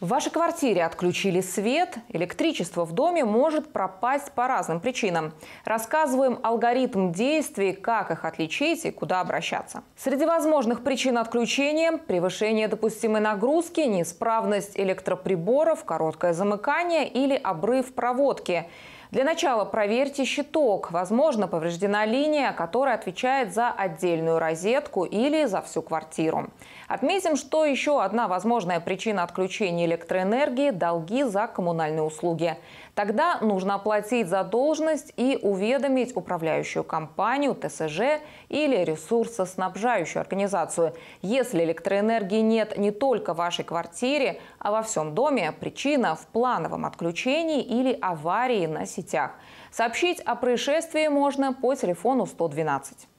В вашей квартире отключили свет, электричество в доме может пропасть по разным причинам. Рассказываем алгоритм действий, как их отличить и куда обращаться. Среди возможных причин отключения – превышение допустимой нагрузки, неисправность электроприборов, короткое замыкание или обрыв проводки – для начала проверьте щиток. Возможно, повреждена линия, которая отвечает за отдельную розетку или за всю квартиру. Отметим, что еще одна возможная причина отключения электроэнергии – долги за коммунальные услуги. Тогда нужно оплатить задолженность и уведомить управляющую компанию, ТСЖ или ресурсоснабжающую организацию. Если электроэнергии нет не только в вашей квартире, а во всем доме, причина в плановом отключении или аварии на системе соцсетях. Сообщить о происшествии можно по телефону 112.